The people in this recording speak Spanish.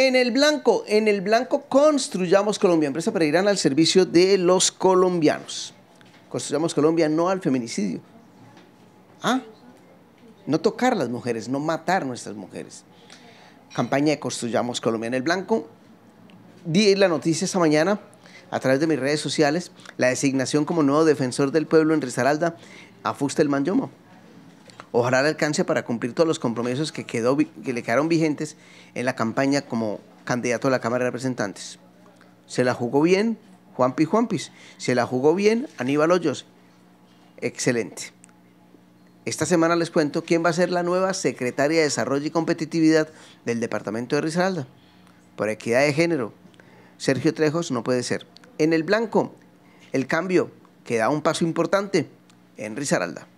En el blanco, en el blanco construyamos Colombia, empresa para Irán al servicio de los colombianos. Construyamos Colombia no al feminicidio. Ah, no tocar las mujeres, no matar nuestras mujeres. Campaña de Construyamos Colombia en el blanco. Di la noticia esta mañana a través de mis redes sociales, la designación como nuevo defensor del pueblo en Risaralda a el Manyomo ojalá alcance para cumplir todos los compromisos que, quedó, que le quedaron vigentes en la campaña como candidato a la Cámara de Representantes. Se la jugó bien Juanpi Juanpis, se la jugó bien Aníbal Hoyos. Excelente. Esta semana les cuento quién va a ser la nueva secretaria de Desarrollo y Competitividad del Departamento de Risaralda. Por equidad de género, Sergio Trejos no puede ser. En el blanco, el cambio que da un paso importante en Risaralda.